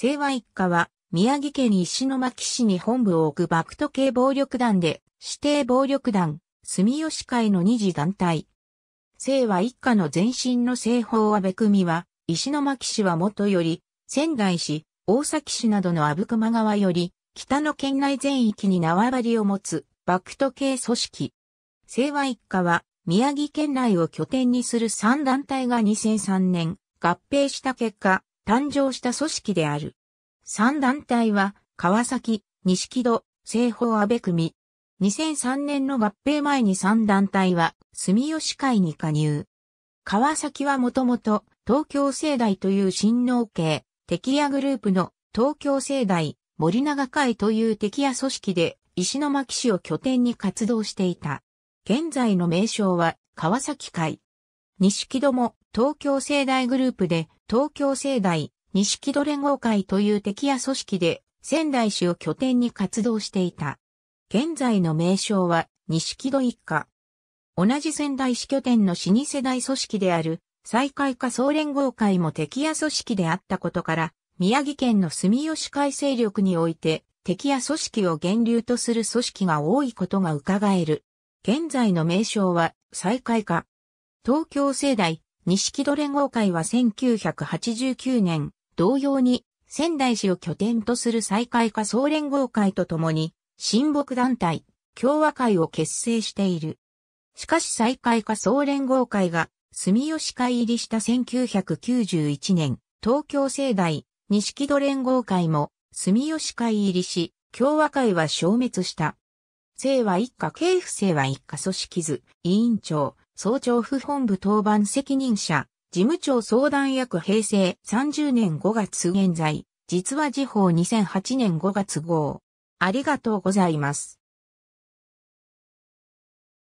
清和一家は、宮城県石巻市に本部を置くバクト系暴力団で、指定暴力団、住吉会の二次団体。清和一家の前身の西法安部組は、石巻市は元より、仙台市、大崎市などの阿武隈川より、北の県内全域に縄張りを持つ、バクト系組織。清和一家は、宮城県内を拠点にする3団体が2003年、合併した結果、誕生した組織である。三団体は、川崎、西木戸、西方安倍組。2003年の合併前に三団体は、住吉会に加入。川崎はもともと、東京盛大という新農系、敵屋グループの東京盛大、森永会という敵屋組織で、石巻市を拠点に活動していた。現在の名称は、川崎会。西木戸も東京盛大グループで、東京盛大、西木戸連合会という敵や組織で仙台市を拠点に活動していた。現在の名称は西木戸一家。同じ仙台市拠点の老舗大組織である再開化総連合会も敵や組織であったことから、宮城県の住吉会勢力において敵や組織を源流とする組織が多いことが伺える。現在の名称は再開化。東京代。大、木戸連合会は1989年、同様に仙台市を拠点とする再開化総連合会とともに、親睦団体、共和会を結成している。しかし再開化総連合会が住吉会入りした1991年、東京盛大、西木戸連合会も住吉会入りし、共和会は消滅した。生は一家系府生は一家組織図、委員長、総長府本部当番責任者、事務長相談役平成30年5月現在、実は時報2008年5月号。ありがとうございます。